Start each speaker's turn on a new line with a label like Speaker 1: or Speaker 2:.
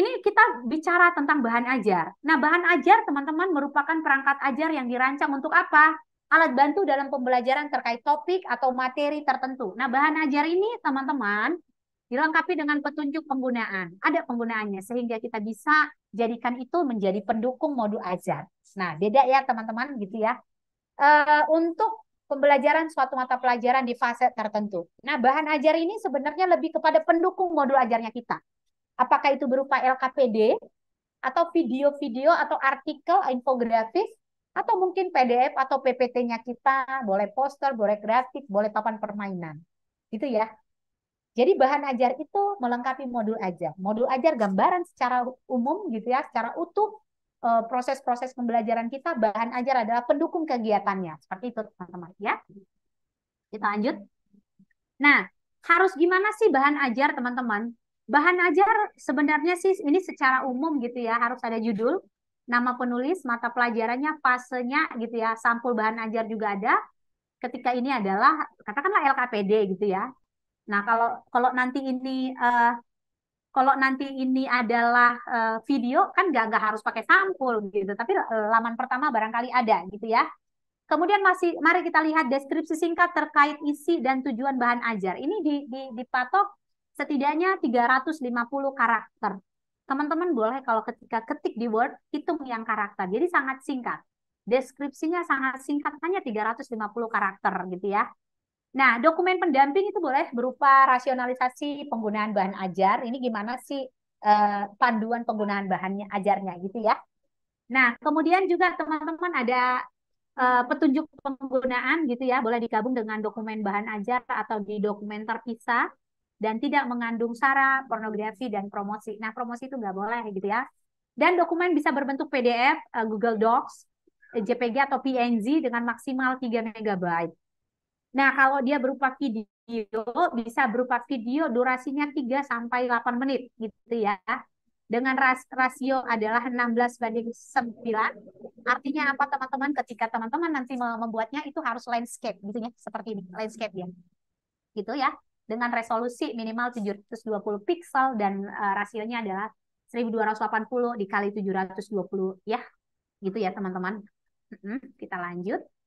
Speaker 1: Ini kita bicara tentang bahan ajar. Nah, bahan ajar teman-teman merupakan perangkat ajar yang dirancang untuk apa? Alat bantu dalam pembelajaran terkait topik atau materi tertentu. Nah, bahan ajar ini teman-teman dilengkapi dengan petunjuk penggunaan. Ada penggunaannya sehingga kita bisa jadikan itu menjadi pendukung modul ajar. Nah, beda ya teman-teman gitu ya. E, untuk pembelajaran suatu mata pelajaran di fase tertentu. Nah, bahan ajar ini sebenarnya lebih kepada pendukung modul ajarnya kita. Apakah itu berupa LKPD atau video-video atau artikel infografis atau mungkin PDF atau PPT-nya kita, boleh poster, boleh grafik, boleh papan permainan. Gitu ya. Jadi bahan ajar itu melengkapi modul ajar. Modul ajar gambaran secara umum gitu ya, secara utuh eh, proses-proses pembelajaran kita, bahan ajar adalah pendukung kegiatannya. Seperti itu teman-teman ya. Kita lanjut. Nah, harus gimana sih bahan ajar teman-teman? Bahan ajar sebenarnya sih ini secara umum gitu ya, harus ada judul, nama penulis, mata pelajarannya, fasenya gitu ya, sampul bahan ajar juga ada. Ketika ini adalah katakanlah LKPD gitu ya. Nah, kalau kalau nanti ini uh, kalau nanti ini adalah uh, video kan nggak nggak harus pakai sampul gitu tapi eh, laman pertama barangkali ada gitu ya kemudian masih mari kita lihat deskripsi singkat terkait isi dan tujuan bahan ajar ini di, di, dipatok setidaknya 350 karakter. Teman-teman boleh kalau ketika ketik di Word, hitung yang karakter. Jadi sangat singkat. Deskripsinya sangat singkat, hanya 350 karakter gitu ya. Nah, dokumen pendamping itu boleh berupa rasionalisasi penggunaan bahan ajar. Ini gimana sih eh, panduan penggunaan bahannya ajarnya gitu ya. Nah, kemudian juga teman-teman ada eh, petunjuk penggunaan gitu ya, boleh digabung dengan dokumen bahan ajar atau di dokumen terpisah dan tidak mengandung sara, pornografi, dan promosi. Nah, promosi itu nggak boleh gitu ya. Dan dokumen bisa berbentuk PDF, eh, Google Docs, eh, JPG atau PNG dengan maksimal 3 MB. Nah, kalau dia berupa video, bisa berupa video durasinya 3 sampai 8 menit gitu ya. Dengan ras rasio adalah 16 banding 9. Artinya apa teman-teman? Ketika teman-teman nanti membuatnya itu harus landscape gitu ya, seperti ini, landscape ya. Gitu ya dengan resolusi minimal 720 piksel dan uh, rasionya adalah 1280 dikali 720 ya. Gitu ya teman-teman. Kita lanjut.